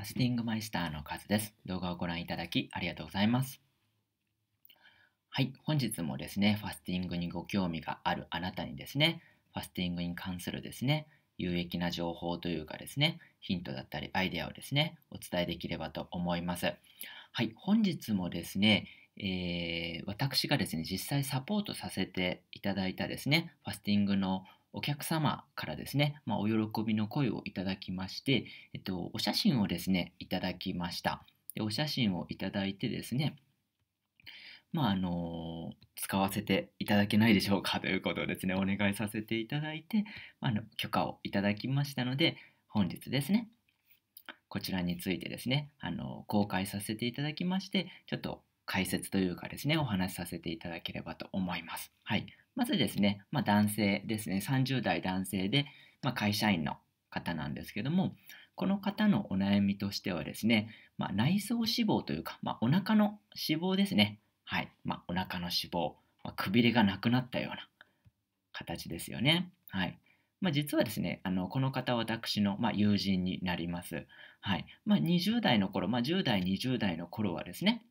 ファスティングマイスターのカズです。動画をご覧いただきありがとうございます。はい、本日もですね、ファスティングにご興味があるあなたにですね、ファスティングに関するですね、有益な情報というかですね、ヒントだったりアイデアをですね、お伝えできればと思います。はい、本日もですね、えー、私がですね、実際サポートさせていただいたですね、ファスティングのお客様からですね、まあ、お喜びの声をいただきまして、えっと、お写真をですね、いただきました。でお写真をいただいてですね、まああの使わせていただけないでしょうか ということをですね、お願いさせていただいて、まあの、許可をいただきましたので、本日ですね、こちらについてですね、あの公開させていただきまして、ちょっと解説というかですね、お話しさせていただければと思います。はい。まずですね、まあ、男性ですね、30代男性で、まあ、会社員の方なんですけども、この方のお悩みとしてはですね、まあ、内臓脂肪というか、まあ、お腹の脂肪ですね。はい。まあ、お腹の脂肪、まあ、くびれがなくなったような形ですよね。はい。まあ、実はですね、あのこの方は私の、ま友人になります。はい。ま20代の頃、ま10代、20代の頃はですね、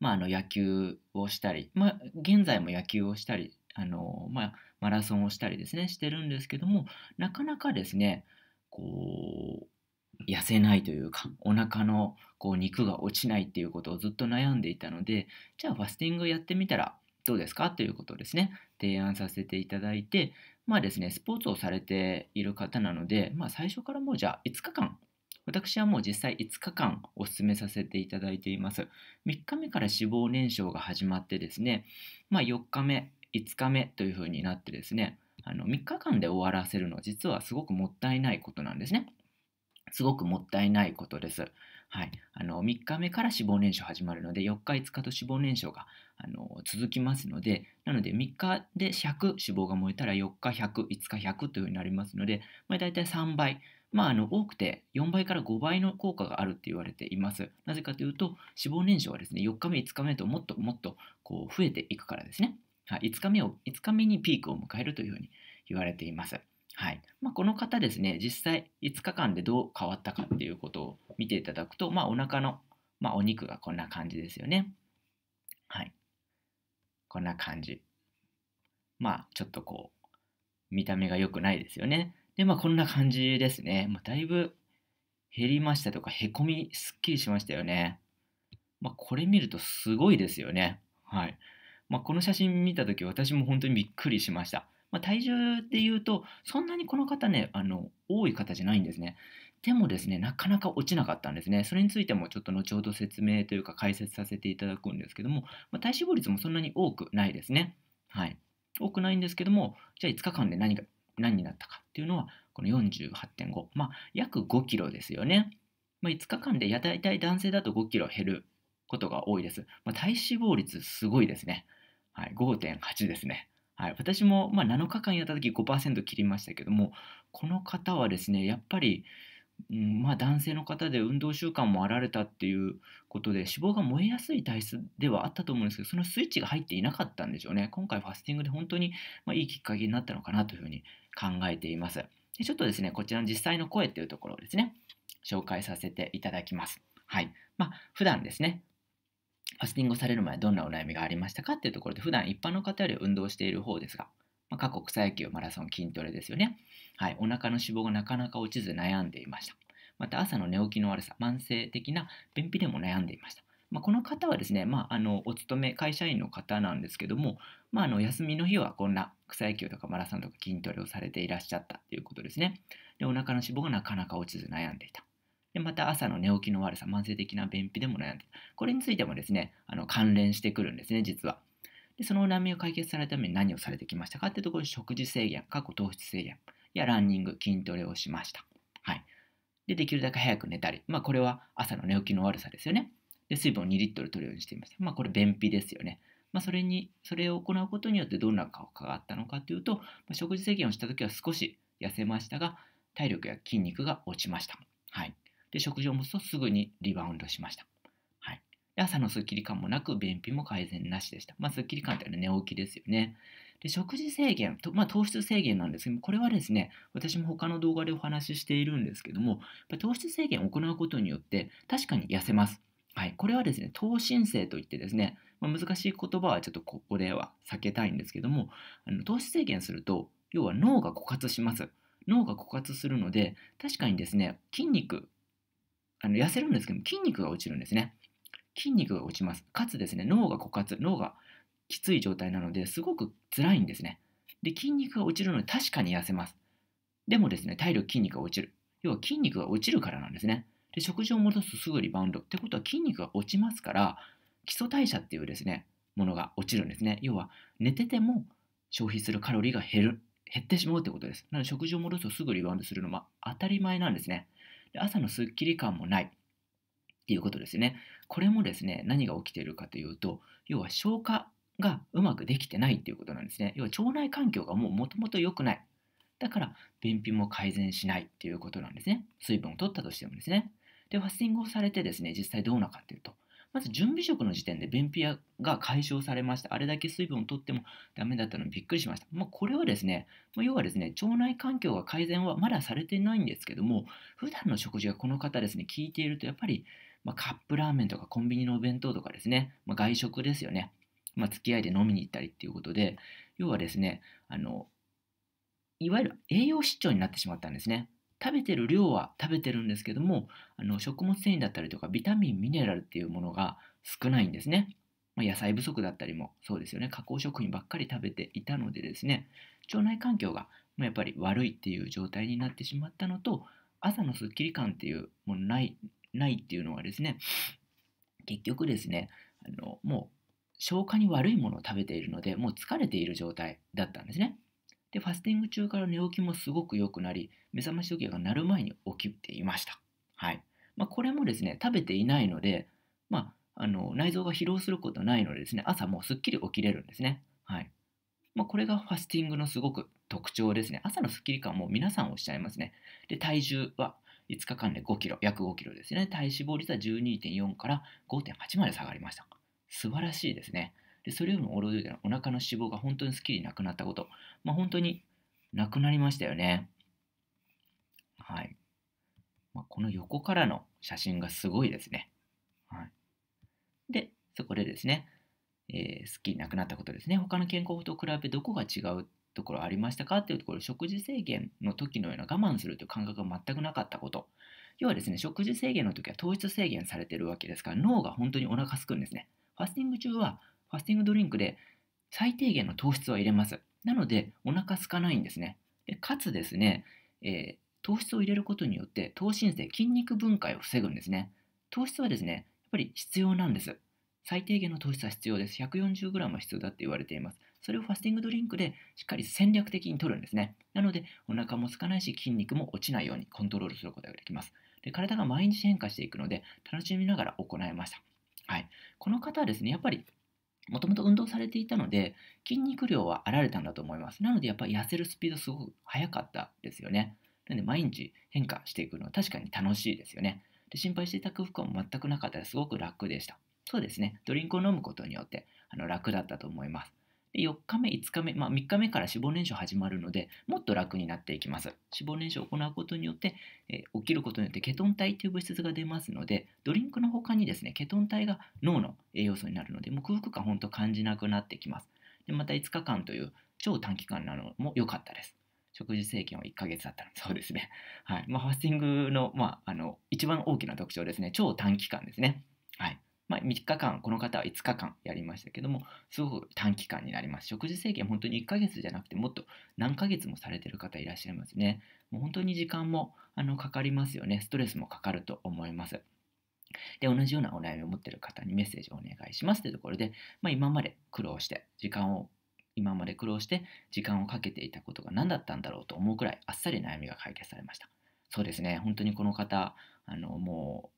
まあ、あの野球をしたり、まあ、現在も野球をしたりあの、まあ、マラソンをしたりですねしてるんですけどもなかなかですねこう痩せないというかお腹のこの肉が落ちないっていうことをずっと悩んでいたのでじゃあファスティングやってみたらどうですかということをですね提案させていただいてまあですねスポーツをされている方なので、まあ、最初からもうじゃあ5日間私はもう実際5日間お勧めさせていただいています。3日目から脂肪燃焼が始まってですね、まあ、4日目、5日目というふうになってですね、あの3日間で終わらせるのは実はすごくもったいないことなんですね。すごくもったいないことです。はい、あの3日目から脂肪燃焼始まるので4日5日と脂肪燃焼があの続きますのでなので3日で100脂肪が燃えたら4日1005日100というふうになりますので、まあ、大体3倍まあ、あの多くて4倍から5倍の効果があるって言われています。なぜかというと、脂肪燃焼はですね、4日目、5日目ともっともっとこう増えていくからですね、はい、5, 日目を5日目にピークを迎えるというふうに言われています。はいまあ、この方ですね、実際5日間でどう変わったかっていうことを見ていただくと、まあ、お腹の、まあ、お肉がこんな感じですよね。はい。こんな感じ。まあ、ちょっとこう、見た目が良くないですよね。で、まあこんな感じですね。まあ、だいぶ減りましたとか、へこみすっきりしましたよね。まあこれ見るとすごいですよね。はい。まあこの写真見た時、私も本当にびっくりしました。まあ、体重で言うと、そんなにこの方ね、あの、多い方じゃないんですね。でもですね、なかなか落ちなかったんですね。それについてもちょっと後ほど説明というか解説させていただくんですけども、まあ、体脂肪率もそんなに多くないですね。はい。多くないんですけども、じゃあ5日間で何か何になったかっていうのは、この48.5。まあ、約5キロですよね。まあ、5日間で、や大体男性だと5キロ減ることが多いです。まあ、体脂肪率すごいですね。はい、5.8ですね。はい、私もま7日間やった時5%切りましたけども、この方はですね、やっぱり、うん、まあ、男性の方で運動習慣もあられたっていうことで脂肪が燃えやすい体質ではあったと思うんですけどそのスイッチが入っていなかったんでしょうね今回ファスティングで本当に、まあ、いいきっかけになったのかなというふうに考えています。でちょっとですね、こちらの実際の声っていうところをですね、紹介させていただきます。はい。まあ、普段ですね、ファスティングされる前どんなお悩みがありましたかっていうところで、普段一般の方より運動している方ですが、まあ、過去草野球、マラソン、筋トレですよね。はい。お腹の脂肪がなかなか落ちず悩んでいました。また朝の寝起きの悪さ、慢性的な便秘でも悩んでいました。まあ、この方はですね、まあ、あのお勤め会社員の方なんですけども、まあ、あの休みの日はこんな草野球とかマラソンとか筋トレをされていらっしゃったということですねでお腹の脂肪がなかなか落ちず悩んでいたでまた朝の寝起きの悪さ慢性的な便秘でも悩んでいたこれについてもですねあの関連してくるんですね実はでそのお悩みを解決されるために何をされてきましたかっていうところ食事制限過去糖質制限やランニング筋トレをしましたはいでできるだけ早く寝たり、まあ、これは朝の寝起きの悪さですよねで、水分を2リットル取るようにしていました。まあ、これ便秘ですよね。まあ、それに、それを行うことによってどんな効果があったのかというと、まあ、食事制限をした時は少し痩せましたが、体力や筋肉が落ちました。はい。で、食事を持つとすぐにリバウンドしました。はい。で、朝のスッキリ感もなく、便秘も改善なしでした。まあ、スッキリ感っていうのは寝起きですよね。で、食事制限、とまあ、糖質制限なんですけども、これはですね、私も他の動画でお話ししているんですけども、糖質制限を行うことによって、確かに痩せます。はい、これはですね、等身性といってですね、まあ、難しい言葉はちょっとここでは避けたいんですけども、あの糖質制限すると、要は脳が枯渇します。脳が枯渇するので、確かにですね、筋肉、あの痩せるんですけども、筋肉が落ちるんですね。筋肉が落ちます。かつですね、脳が枯渇、脳がきつい状態なのですごく辛いんですね。で、筋肉が落ちるので確かに痩せます。でもですね、体力筋肉が落ちる。要は筋肉が落ちるからなんですね。で食事を戻すとすぐリバウンドってことは筋肉が落ちますから基礎代謝っていうですねものが落ちるんですね要は寝てても消費するカロリーが減る減ってしまうってことですなので食事を戻すとすぐリバウンドするのは当たり前なんですねで朝のすっきり感もないっていうことですねこれもですね何が起きているかというと要は消化がうまくできてないっていうことなんですね要は腸内環境がもうもともと良くないだから便秘も改善しないっていうことなんですね水分を取ったとしてもですねで、ファスティングをされてですね、実際どうなかっていうと、まず準備食の時点で便秘が解消されました。あれだけ水分を取ってもダメだったのにびっくりしました。まあ、これはですね、まあ、要はですね、腸内環境が改善はまだされてないんですけども、普段の食事がこの方ですね、聞いているとやっぱり、まあ、カップラーメンとかコンビニのお弁当とかですね、ま外食ですよね。ま付き合いで飲みに行ったりっていうことで、要はですね、あの、いわゆる栄養失調になってしまったんですね。食べてる量は食べてるんですけどもあの食物繊維だったりとかビタミンミネラルっていうものが少ないんですね野菜不足だったりもそうですよね加工食品ばっかり食べていたのでですね腸内環境がやっぱり悪いっていう状態になってしまったのと朝のすっきり感っていうもうないないっていうのはですね結局ですねあのもう消化に悪いものを食べているのでもう疲れている状態だったんですねで、ファスティング中から寝起きもすごく良くなり、目覚まし時計が鳴る前に起きていました。はい。まあ、これもですね、食べていないので、まあ、あの内臓が疲労することないのでですね、朝もうすっきり起きれるんですね。はい。まあ、これがファスティングのすごく特徴ですね。朝のすっきり感も皆さんおっしゃいますね。で、体重は5日間で5キロ、約5キロですね。体脂肪率は12.4から5.8まで下がりました。素晴らしいですね。でそれよりもおろロデオでお腹の脂肪が本当にすっきりなくなったこと、まあ、本当になくなりましたよね。はい。まあ、この横からの写真がすごいですね。はい、で、そこでですね、えー、すっきりなくなったことですね。他の健康法と比べどこが違うところありましたかっていうところ、食事制限の時のような我慢するという感覚が全くなかったこと。要はですね、食事制限の時は糖質制限されてるわけですから、脳が本当にお腹すくんですね。ファスティング中はファスティングドリンクで最低限の糖質は入れます。なので、お腹空かないんですね。でかつですね、えー、糖質を入れることによって、糖心性、筋肉分解を防ぐんですね。糖質はですね、やっぱり必要なんです。最低限の糖質は必要です。140g 必要だって言われています。それをファスティングドリンクでしっかり戦略的に取るんですね。なので、お腹も空かないし、筋肉も落ちないようにコントロールすることができます。で体が毎日変化していくので、楽しみながら行いました。はい、この方はですね、やっぱりもともと運動されていたので、筋肉量はあられたんだと思います。なので、やっぱり痩せるスピードすごく速かったですよね。なので、毎日変化していくのは確かに楽しいですよね。で心配していた空腹も全くなかったですごく楽でした。そうですね、ドリンクを飲むことによってあの楽だったと思います。で4日目、5日目、まあ、3日目から脂肪燃焼始まるので、もっと楽になっていきます。脂肪燃焼を行うことによって、えー、起きることによってケトン体という物質が出ますので、ドリンクの他にですね、ケトン体が脳の栄養素になるので、もう空腹感ほんと感じなくなってきます。でまた5日間という超短期間なのも良かったです。食事制限は1ヶ月だったのそうですね。はい。まあ、ファスティングの、まあ、あの、一番大きな特徴ですね。超短期間ですね。はい。まあ、3日間、この方は5日間やりましたけども、すごく短期間になります。食事制限、本当に1ヶ月じゃなくて、もっと何ヶ月もされてる方いらっしゃいますね。もう本当に時間もあのかかりますよね。ストレスもかかると思います。で、同じようなお悩みを持ってる方にメッセージをお願いしますというところで、まあ、今まで苦労して、時間を今まで苦労して時間をかけていたことが何だったんだろうと思うくらいあっさり悩みが解決されました。そうですね、本当にこの方、あのも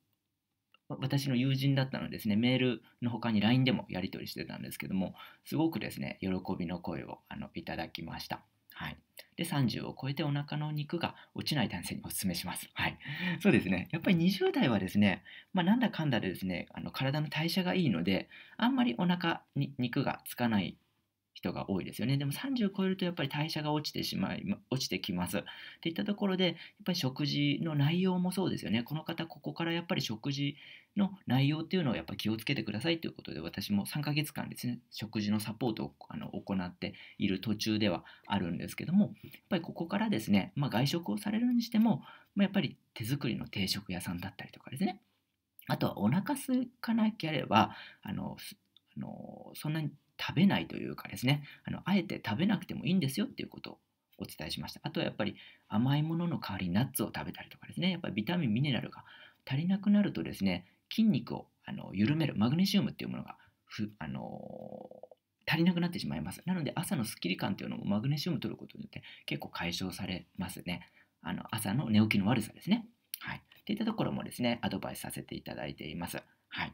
私の友人だったのですね、メールの他に LINE でもやり取りしてたんですけども、すごくですね、喜びの声をあのいただきました。はい、で30を超えてお腹の肉が落ちない男性にお勧めします。はい、そうですねやっぱり20代はですね、まあ、なんだかんだでですねあの体の代謝がいいのであんまりお腹に肉がつかない人が多いですよね。でも30を超えるとやっぱり代謝が落ちてしまい、落ちてきます。っていったところで、やっぱり食事の内容もそうですよね。この方、ここからやっぱり食事の内容っていうのをやっぱ気をつけてくださいということで、私も3ヶ月間ですね、食事のサポートをあの行っている途中ではあるんですけども、やっぱりここからですね、まあ、外食をされるにしても、まあ、やっぱり手作りの定食屋さんだったりとかですね、あとはお腹空かなければ、あの、あのそんなに食べないというかですねあのあえて食べなくてもいいんですよっていうことをお伝えしましたあとはやっぱり甘いものの代わりにナッツを食べたりとかですねやっぱりビタミンミネラルが足りなくなるとですね筋肉をあの緩めるマグネシウムっていうものがふあのー、足りなくなってしまいますなので朝のスッキリ感というのもマグネシウムを取ることによって結構解消されますねあの朝の寝起きの悪さですねはいといったところもですねアドバイスさせていただいていますはい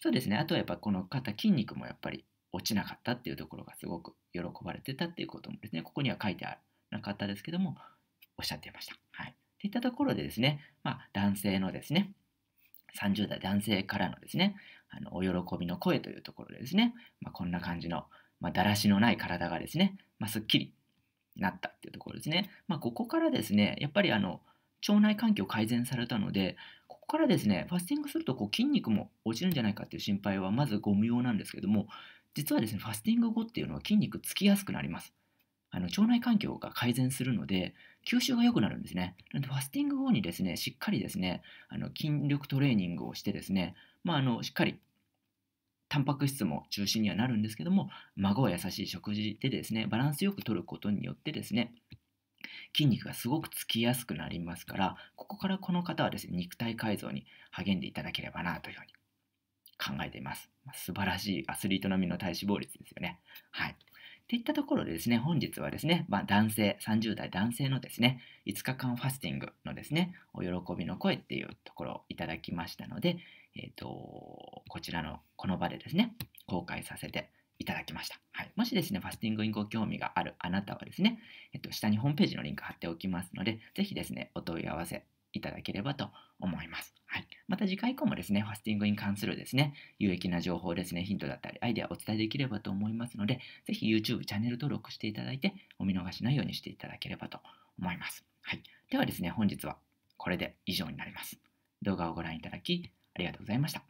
そうですねあとはやっぱこの方筋肉もやっぱり落ちなかったっていうところがすごく喜ばれてたっていうこともですね、ここには書いてあなかったですけども、おっしゃっていました。はい。といったところでですね、まあ、男性のですね、30代男性からのですね、あのお喜びの声というところでですね、まあ、こんな感じの、まあ、だらしのない体がですね、まあ、すっきりなったっていうところですね。まあ、ここからですね、やっぱりあの腸内環境改善されたので、ここからですね、ファスティングするとこう筋肉も落ちるんじゃないかっていう心配はまずご無用なんですけども、実はですね、ファスティング後っていうのは筋肉つきやすくなります。あの腸内環境が改善するので、吸収が良くなるんですね。なので、ファスティング後にですね、しっかりですね、あの筋力トレーニングをしてですね、まあ、あのしっかりタンパク質も中心にはなるんですけども、孫は優しい食事でですね、バランスよくとることによってですね、筋肉がすごくつきやすくなりますから、ここからこの方はですね、肉体改造に励んでいただければなというふうに考えています。素晴らしいアスリート並みの体脂肪率ですよね。はい。っていったところでですね、本日はですね、まあ、男性、30代男性のですね、5日間ファスティングのですね、お喜びの声っていうところをいただきましたので、えっ、ー、と、こちらの、この場でですね、公開させていただきました。はい、もしですね、ファスティングにご興味があるあなたはですね、えっと、下にホームページのリンク貼っておきますので、ぜひですね、お問い合わせいただければと思います。はい、また次回以降もですね、ファスティングに関するですね、有益な情報ですね、ヒントだったり、アイデアをお伝えできればと思いますので、ぜひ YouTube チャンネル登録していただいて、お見逃しないようにしていただければと思います。はい、ではですね、本日はこれで以上になります。動画をご覧いただき、ありがとうございました。